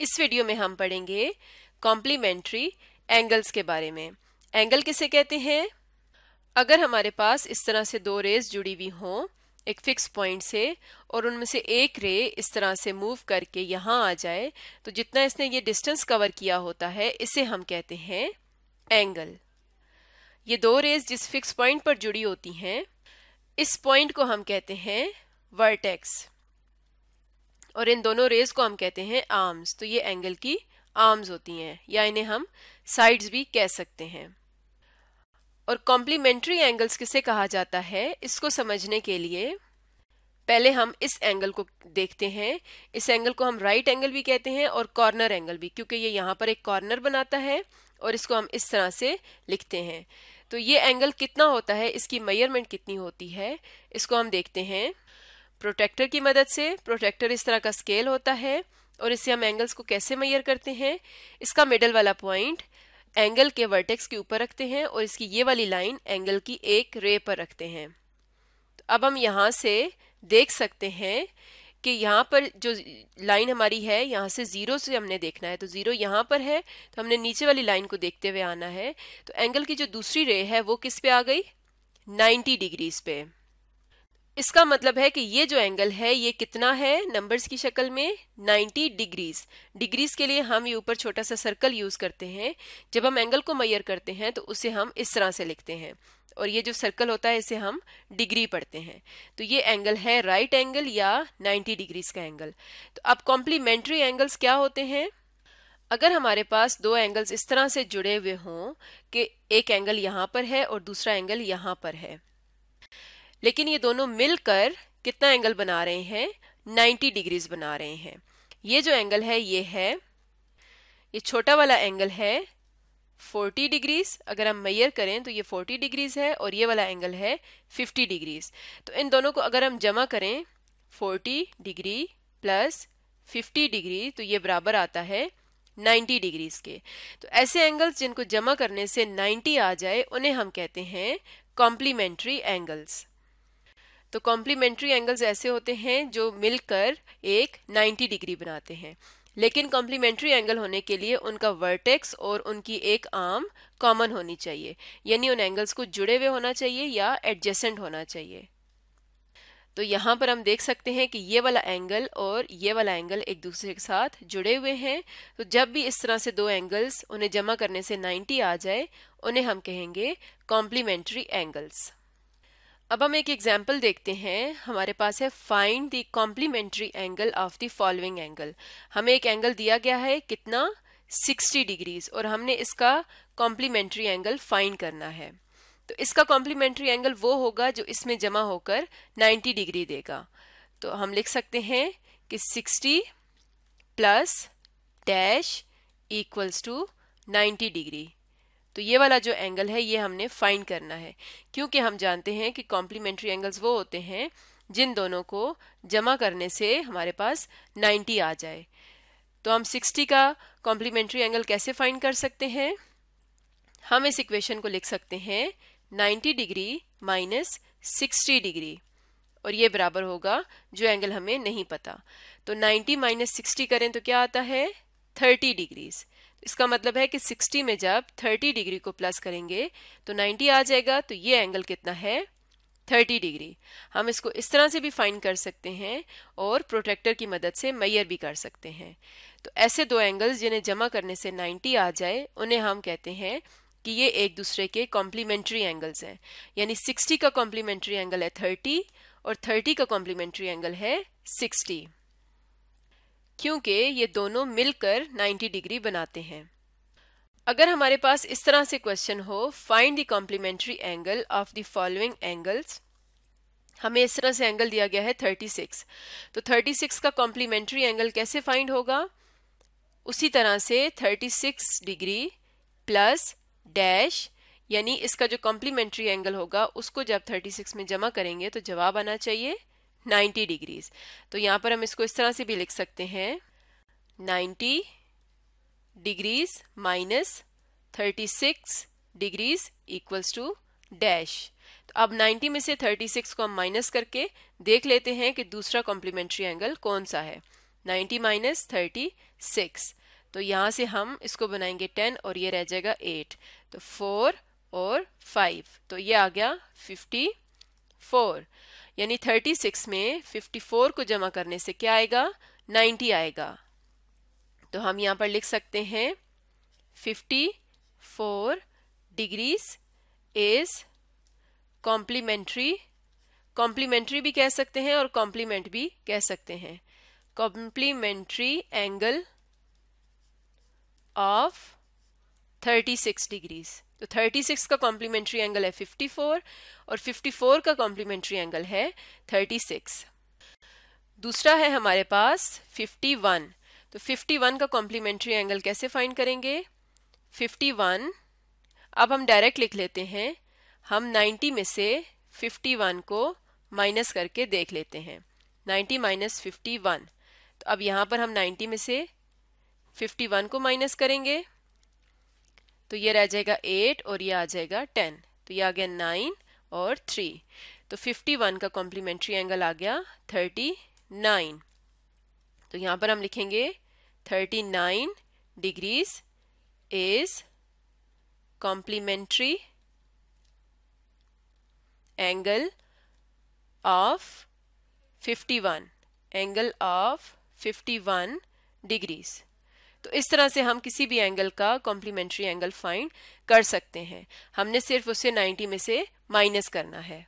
इस वीडियो में हम पढ़ेंगे कॉम्प्लीमेंट्री एंगल्स के बारे में एंगल किसे कहते हैं अगर हमारे पास इस तरह से दो रेज जुड़ी हुई हों एक फिक्स पॉइंट से और उनमें से एक रे इस तरह से मूव करके यहाँ आ जाए तो जितना इसने ये डिस्टेंस कवर किया होता है इसे हम कहते हैं एंगल ये दो रेज जिस फिक्स पॉइंट पर जुड़ी होती हैं इस पॉइंट को हम कहते हैं वर्टेक्स और इन दोनों रेज को हम कहते हैं आर्म्स तो ये एंगल की आर्म्स होती हैं या इन्हें हम साइड्स भी कह सकते हैं और कॉम्प्लीमेंट्री एंगल्स किसे कहा जाता है इसको समझने के लिए पहले हम इस एंगल को देखते हैं इस एंगल को हम राइट right एंगल भी कहते हैं और कॉर्नर एंगल भी क्योंकि ये यहाँ पर एक कॉर्नर बनाता है और इसको हम इस तरह से लिखते हैं तो ये एंगल कितना होता है इसकी मेयरमेंट कितनी होती है इसको हम देखते हैं प्रोटेक्टर की मदद से प्रोटेक्टर इस तरह का स्केल होता है और इससे हम एंगल्स को कैसे मैयर करते हैं इसका मिडल वाला पॉइंट एंगल के वर्टेक्स के ऊपर रखते हैं और इसकी ये वाली लाइन एंगल की एक रे पर रखते हैं तो अब हम यहाँ से देख सकते हैं कि यहाँ पर जो लाइन हमारी है यहाँ से ज़ीरो से हमने देखना है तो ज़ीरो यहाँ पर है तो हमने नीचे वाली लाइन को देखते हुए आना है तो एंगल की जो दूसरी रे है वो किस पे आ गई 90 डिग्रीज पे इसका मतलब है कि ये जो एंगल है ये कितना है नंबर्स की शक्ल में 90 डिग्रीज डिग्रीज के लिए हम ये ऊपर छोटा सा सर्कल यूज करते हैं जब हम एंगल को मैयर करते हैं तो उसे हम इस तरह से लिखते हैं और ये जो सर्कल होता है इसे हम डिग्री पढ़ते हैं तो ये एंगल है राइट right एंगल या 90 डिग्रीज का एंगल तो अब कॉम्प्लीमेंट्री एंगल्स क्या होते हैं अगर हमारे पास दो एंगल्स इस तरह से जुड़े हुए हों कि एक एंगल यहाँ पर है और दूसरा एंगल यहाँ पर है लेकिन ये दोनों मिलकर कितना एंगल बना रहे हैं 90 डिग्रीज बना रहे हैं ये जो एंगल है ये है ये छोटा वाला एंगल है 40 डिग्रीज अगर हम मैयर करें तो ये 40 डिग्रीज है और ये वाला एंगल है 50 डिग्रीज तो इन दोनों को अगर हम जमा करें 40 डिग्री प्लस 50 डिग्री तो ये बराबर आता है 90 डिग्रीज के तो ऐसे एंगल्स जिनको जमा करने से 90 आ जाए उन्हें हम कहते हैं कॉम्प्लीमेंट्री एंगल्स तो कॉम्प्लीमेंट्री एंगल्स ऐसे होते हैं जो मिलकर एक 90 डिग्री बनाते हैं लेकिन कॉम्प्लीमेंट्री एंगल होने के लिए उनका वर्टेक्स और उनकी एक आर्म कॉमन होनी चाहिए यानी उन एंगल्स को जुड़े हुए होना चाहिए या एडजेसेंट होना चाहिए तो यहाँ पर हम देख सकते हैं कि ये वाला एंगल और ये वाला एंगल एक दूसरे के साथ जुड़े हुए हैं तो जब भी इस तरह से दो एंगल्स उन्हें जमा करने से 90 आ जाए उन्हें हम कहेंगे कॉम्प्लीमेंट्री एंगल्स अब हम एक एग्जाम्पल देखते हैं हमारे पास है find the complementary angle of the following angle हमें एक एंगल दिया गया है कितना 60 डिग्रीज और हमने इसका कॉम्प्लीमेंट्री एंगल फाइंड करना है तो इसका कॉम्प्लीमेंट्री एंगल वो होगा जो इसमें जमा होकर 90 डिग्री देगा तो हम लिख सकते हैं कि 60 plus dash equals to 90 degree तो ये वाला जो एंगल है ये हमने फाइंड करना है क्योंकि हम जानते हैं कि कॉम्प्लीमेंट्री एंगल्स वो होते हैं जिन दोनों को जमा करने से हमारे पास 90 आ जाए तो हम 60 का कॉम्प्लीमेंट्री एंगल कैसे फाइंड कर सकते हैं हम इस इक्वेशन को लिख सकते हैं 90 डिग्री माइनस 60 डिग्री और ये बराबर होगा जो एंगल हमें नहीं पता तो 90 माइनस सिक्सटी करें तो क्या आता है 30 डिग्रीज़ इसका मतलब है कि 60 में जब 30 डिग्री को प्लस करेंगे तो 90 आ जाएगा तो ये एंगल कितना है 30 डिग्री हम इसको इस तरह से भी फाइंड कर सकते हैं और प्रोटेक्टर की मदद से मैयर भी कर सकते हैं तो ऐसे दो एंगल्स जिन्हें जमा करने से 90 आ जाए उन्हें हम कहते हैं कि ये एक दूसरे के कॉम्प्लीमेंट्री एंगल्स हैं यानी सिक्सटी का कॉम्प्लीमेंट्री एंगल है थर्टी और थर्टी का कॉम्प्लीमेंट्री एंगल है सिक्सटी क्योंकि ये दोनों मिलकर 90 डिग्री बनाते हैं अगर हमारे पास इस तरह से क्वेश्चन हो find the complementary angle of the following angles हमें इस तरह से एंगल दिया गया है 36 तो 36 का कॉम्प्लीमेंट्री एंगल कैसे फाइंड होगा उसी तरह से 36 डिग्री प्लस डैश यानी इसका जो कॉम्प्लीमेंट्री एंगल होगा उसको जब 36 में जमा करेंगे तो जवाब आना चाहिए 90 डिग्रीज तो यहाँ पर हम इसको इस तरह से भी लिख सकते हैं 90 degrees minus 36 degrees equals to dash तो अब 90 में से 36 को हम माइनस करके देख लेते हैं कि दूसरा कॉम्प्लीमेंट्री एंगल कौन सा है 90 माइनस 36 तो यहाँ से हम इसको बनाएंगे 10 और ये रह जाएगा 8 तो 4 और 5 तो ये आ गया 54 यानी 36 में 54 को जमा करने से क्या आएगा 90 आएगा तो हम यहाँ पर लिख सकते हैं 54 डिग्रीज इज कॉम्प्लीमेंट्री कॉम्प्लीमेंट्री भी कह सकते हैं और कॉम्प्लीमेंट भी कह सकते हैं कॉम्प्लीमेंट्री एंगल ऑफ 36 डिग्रीज तो 36 का कॉम्प्लीमेंट्री एंगल है 54 और 54 का कॉम्प्लीमेंट्री एंगल है 36 दूसरा है हमारे पास 51 तो 51 का कॉम्प्लीमेंट्री एंगल कैसे फाइंड करेंगे 51 अब हम डायरेक्ट लिख लेते हैं हम 90 में से 51 को माइनस करके देख लेते हैं 90 माइनस फिफ्टी तो अब यहाँ पर हम 90 में से 51 को माइनस करेंगे तो ये रह जाएगा एट और ये आ जाएगा टेन तो ये आ गया नाइन और थ्री तो फिफ्टी वन का कॉम्प्लीमेंट्री एंगल आ गया थर्टी नाइन तो यहाँ पर हम लिखेंगे thirty nine degrees is complementary angle of fifty one angle of fifty one degrees तो इस तरह से हम किसी भी एंगल का कॉम्प्लीमेंट्री एंगल फाइंड कर सकते हैं हमने सिर्फ उसे 90 में से माइनस करना है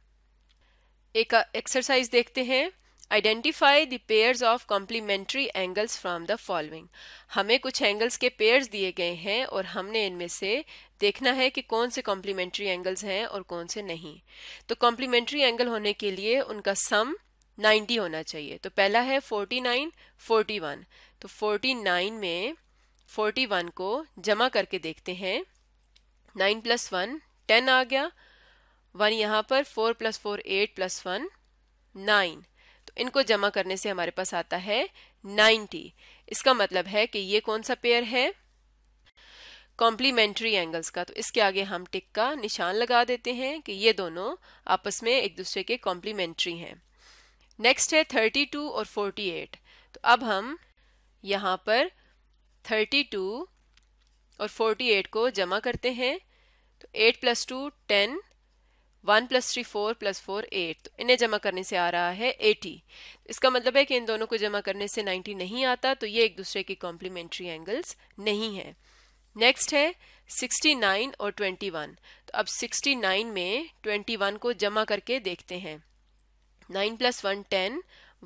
एक एक्सरसाइज देखते हैं identify the pairs of complementary angles from the following हमें कुछ एंगल्स के पेयर्स दिए गए हैं और हमने इनमें से देखना है कि कौन से कॉम्प्लीमेंट्री एंगल्स हैं और कौन से नहीं तो कॉम्प्लीमेंट्री एंगल होने के लिए उनका सम 90 होना चाहिए तो पहला है 49, 41 तो 49 में फोर्टी वन को जमा करके देखते हैं नाइन प्लस वन टेन आ गया वन यहाँ पर four plus four eight plus one nine तो इनको जमा करने से हमारे पास आता है नाइन्टी इसका मतलब है कि ये कौन सा पेयर है कॉम्प्लीमेंट्री एंगल्स का तो इसके आगे हम टिक का निशान लगा देते हैं कि ये दोनों आपस में एक दूसरे के कॉम्प्लीमेंट्री हैं नेक्स्ट है थर्टी टू और फोर्टी एट तो अब हम यहाँ पर थर्टी टू और फोर्टी एट को जमा करते हैं तो eight plus two ten one plus three four plus four eight तो इन्हें जमा करने से आ रहा है एटी इसका मतलब है कि इन दोनों को जमा करने से नाइन्टी नहीं आता तो ये एक दूसरे की कॉम्प्लीमेंट्री एंगल्स नहीं है नेक्स्ट है सिक्सटी नाइन और ट्वेंटी वन तो अब सिक्सटी नाइन में ट्वेंटी वन को जमा करके देखते हैं nine plus one ten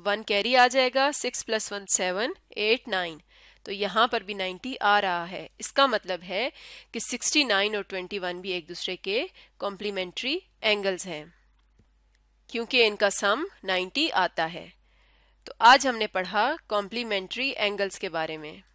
one carry आ जाएगा six plus one seven eight nine तो यहाँ पर भी 90 आ रहा है इसका मतलब है कि 69 और 21 भी एक दूसरे के कॉम्प्लीमेंट्री एंगल्स हैं क्योंकि इनका सम 90 आता है तो आज हमने पढ़ा कॉम्प्लीमेंट्री एंगल्स के बारे में